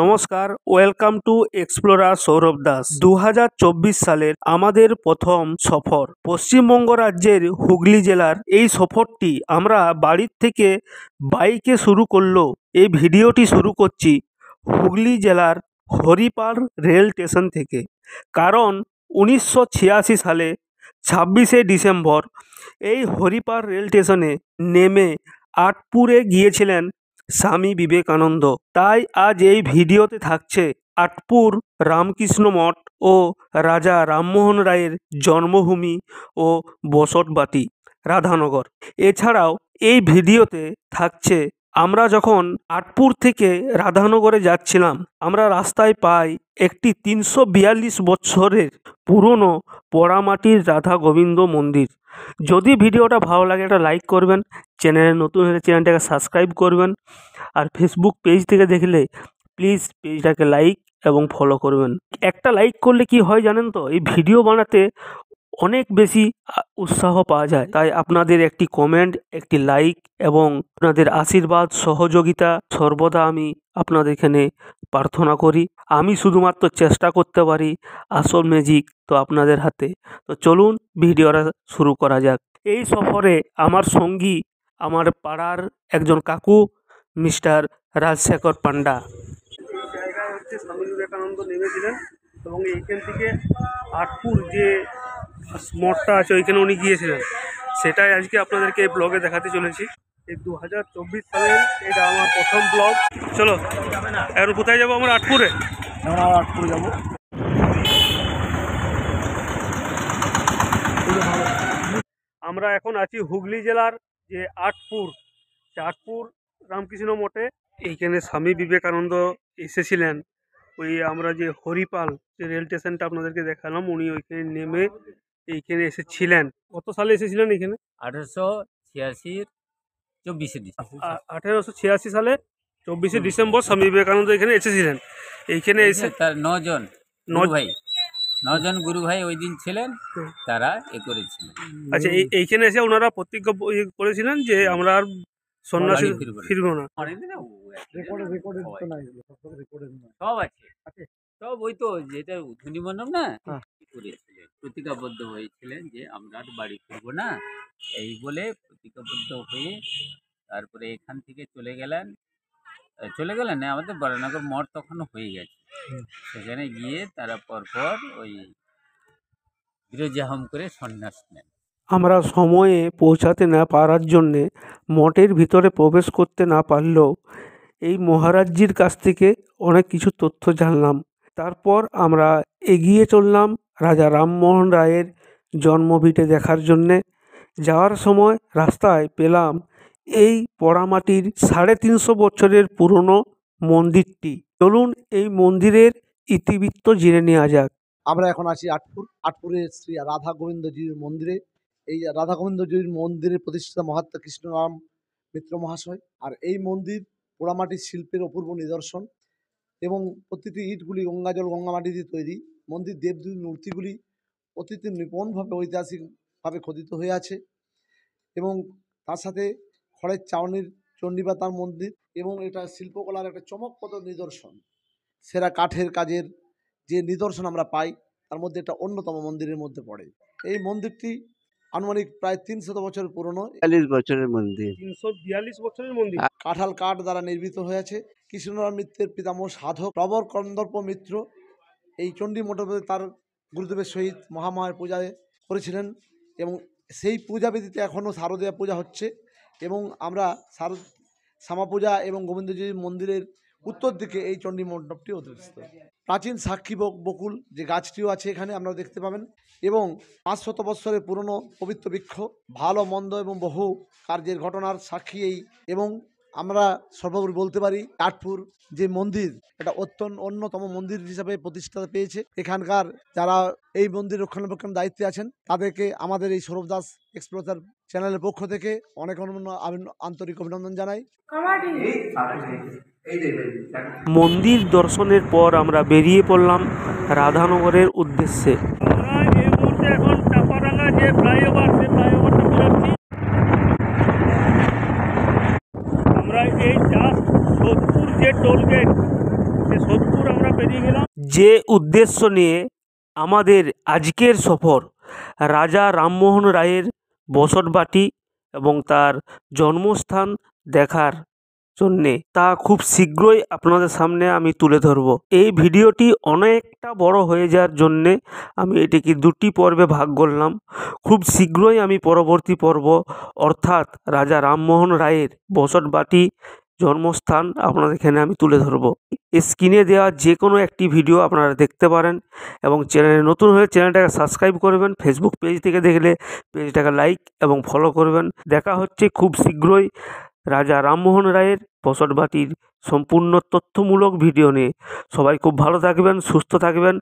নমস্কার welcome to explorer Sourav Das দু সালের আমাদের প্রথম সফর পশ্চিমবঙ্গ রাজ্যের হুগলি জেলার এই সফরটি আমরা বাড়ির থেকে বাইকে শুরু করলো এই ভিডিওটি শুরু করছি হুগলি জেলার হরিপাড় রেল স্টেশন থেকে কারণ উনিশশো সালে ছাব্বিশে ডিসেম্বর এই হরিপাড় রেল স্টেশনে নেমে আটপুরে গিয়েছিলেন স্বামী বিবেকানন্দ তাই আজ এই ভিডিওতে থাকছে আটপুর রামকৃষ্ণ মঠ ও রাজা রামমোহন রায়ের জন্মভূমি ও বসতবাতি রাধানগর এছাড়াও এই ভিডিওতে থাকছে আমরা যখন আটপুর থেকে রাধানগরে যাচ্ছিলাম আমরা রাস্তায় পাই একটি তিনশো বিয়াল্লিশ বছরের পুরনো পোড়ামাটির রাধা গোবিন্দ মন্দির যদি ভিডিওটা ভালো লাগে একটা লাইক করবেন চ্যানেলে নতুন হলে চ্যানেলটাকে সাবস্ক্রাইব করবেন আর ফেসবুক পেজ থেকে দেখলে প্লিজ পেজটাকে লাইক এবং ফলো করবেন একটা লাইক করলে কি হয় জানেন তো এই ভিডিও বানাতে অনেক বেশি উৎসাহ পাওয়া যায় তাই আপনাদের একটি কমেন্ট একটি লাইক এবং আপনাদের আশীর্বাদ সহযোগিতা সর্বদা আমি আপনাদের এখানে প্রার্থনা করি আমি শুধুমাত্র চেষ্টা করতে পারি আসল ম্যাজিক তো আপনাদের হাতে তো চলুন ভিডিওটা শুরু করা যাক এই সফরে আমার সঙ্গী আমার পাড়ার একজন কাকু মিস্টার রাজশেখর পান্ডা হচ্ছে স্বামী বিবেকানন্দ নেমেছিলেন এবং এইখান থেকে আটপুর যে মঠটা আছে ওইখানে উনি গিয়েছিলেন সেটাই আজকে আপনাদেরকে এই ব্লগে দেখাতে চলেছি এই দু হাজার চব্বিশ সালে এটা আমার প্রথম ব্লগ চলো এখন কোথায় যাবো আমরা আটপুরে আটপুরে যাবো আমরা এখন আছি হুগলি জেলার যে আটপুর আটপুর রামকৃষ্ণ মঠে এইখানে স্বামী বিবেকানন্দ এসেছিলেন ওই আমরা যে হরিপাল যে রেল স্টেশনটা আপনাদেরকে দেখালাম উনি ওইখানে নেমে এইখানে এসেছিলেন কত সালে এসেছিলেন এখানে আঠারোশো ছিয়াশির চব্বিশে আঠেরোশো ছিয়াশি সালে চব্বিশে ডিসেম্বর স্বামী বিবেকানন্দ এখানে এসেছিলেন এইখানে এসে তার নজন ভাই নজন গুরু ভাই ওই দিন ছিলেন তারা এ করেছিলেন আচ্ছা এইখানে এসে ওনারা প্রতিজ্ঞা ইয়ে করেছিলেন যে আমরা আর সন্ন্যাসী ফিরবো না সব আছে সব ওই তো যেটা ধনী মানব না হ্যাঁ। প্রতিজ্ঞাবদ্ধ হয়েছিলেন যে আমরা আর বাড়ি ফিরবো না এই বলে প্রতিজ্ঞাবদ্ধ হয়ে তারপরে এখান থেকে চলে গেলেন চলে গেলেন আমাদের বরানগর মঠ তখন হয়ে গেছে সেখানে গিয়ে তারা পরপর ওই বিরজাহম করে সন্ন্যাস নেন আমরা সময়ে পৌঁছাতে না পারার জন্যে মঠের ভিতরে প্রবেশ করতে না পারলেও এই মহারাজজির কাছ থেকে অনেক কিছু তথ্য জানলাম তারপর আমরা এগিয়ে চললাম রাজা রামমোহন রায়ের জন্মভিটে দেখার জন্যে যাওয়ার সময় রাস্তায় পেলাম এই পোড়ামাটির সাড়ে তিনশো বছরের পুরনো মন্দিরটি চলুন এই মন্দিরের ইতিবৃত্ত জেনে নেওয়া যাক আমরা এখন আছি আটপুর আটপুরের শ্রী রাধা গোবিন্দজির মন্দিরে এই রাধা গোবিন্দজির মন্দিরের প্রতিষ্ঠাতা মহাত্মা কৃষ্ণরাম মিত্র মহাশয় আর এই মন্দির পোড়ামাটির শিল্পের অপূর্ব নিদর্শন এবং প্রতিটি ইটগুলি গঙ্গাজল গঙ্গা মাটি দিয়ে তৈরি মন্দির দেবদেবীর মূর্তিগুলি অতীতে নিপুণভাবে ঐতিহাসিক ভাবে খোদিত হয়ে আছে এবং তার সাথে খড়ের চাউনির চণ্ডীপাতার মন্দির এবং এটা শিল্পকলার একটা চমকপ্রদ নিদর্শন সেরা কাঠের কাজের যে নিদর্শন আমরা পাই তার মধ্যে এটা অন্যতম মন্দিরের মধ্যে পড়ে এই মন্দিরটি আনুমানিক প্রায় তিনশত বছর পুরনো বিয়াল্লিশ বছরের মন্দির তিনশো বিয়াল্লিশ বছরের মন্দির কাঁঠাল কাঠ দ্বারা নির্মিত হয়েছে কৃষ্ণরাম মিত্রের পিতামহ সাধক প্রবর কন্দর্প মিত্র এই চণ্ডী মণ্ডপে তার গুরুদেবের সহিত মহামায়ের পূজায় করেছিলেন এবং সেই পূজা বেদিতে এখনও শারদীয়া পূজা হচ্ছে এবং আমরা শারদ শ্যামা পূজা এবং গোবিন্দজির মন্দিরের উত্তর দিকে এই চণ্ডী মণ্ডপটি অধিষ্ঠিত প্রাচীন সাক্ষী বকুল যে গাছটিও আছে এখানে আপনারা দেখতে পাবেন এবং পাঁচ শত বৎসরের পুরনো পবিত্র বৃক্ষ ভালো মন্দ এবং বহু কার্যের ঘটনার সাক্ষী এই এবং আমরা সর্বোপরি বলতে পারি কাঠপুর যে মন্দির এটা অত্যন্ত অন্যতম মন্দির হিসাবে প্রতিষ্ঠা পেয়েছে এখানকার যারা এই মন্দির রক্ষণাবেক্ষণ দায়িত্বে আছেন তাদেরকে আমাদের এই সৌরভ দাস এক্সপ্লোসার চ্যানেলের পক্ষ থেকে অনেক আন্তরিক অভিনন্দন জানাই মন্দির দর্শনের পর আমরা বেরিয়ে পড়লাম রাধানগরের উদ্দেশ্যে টোল গেট সে সোদপুর আমরা পেরিয়ে গেলাম যে উদ্দেশ্য নিয়ে আমাদের আজকের সফর রাজা রামমোহন রায়ের বসটবাটি এবং তার জন্মস্থান দেখার জন্যে তা খুব শীঘ্রই আপনাদের সামনে আমি তুলে ধরব এই ভিডিওটি অনেকটা বড় হয়ে যাওয়ার জন্যে আমি এটিকে দুটি পর্বে ভাগ করলাম খুব শীঘ্রই আমি পরবর্তী পর্ব অর্থাৎ রাজা রামমোহন রায়ের বসটবাটি জন্মস্থান আপনাদের এখানে আমি তুলে ধরবো স্ক্রিনে দেওয়া যে কোনো একটি ভিডিও আপনারা দেখতে পারেন এবং চ্যানেলে নতুন হলে চ্যানেলটাকে সাবস্ক্রাইব করবেন ফেসবুক পেজ থেকে দেখলে পেজটাকে লাইক এবং ফলো করবেন দেখা হচ্ছে খুব শীঘ্রই রাজা রামমোহন রায়ের বসটবাটির সম্পূর্ণ তথ্যমূলক ভিডিও নিয়ে সবাই খুব ভালো থাকবেন সুস্থ থাকবেন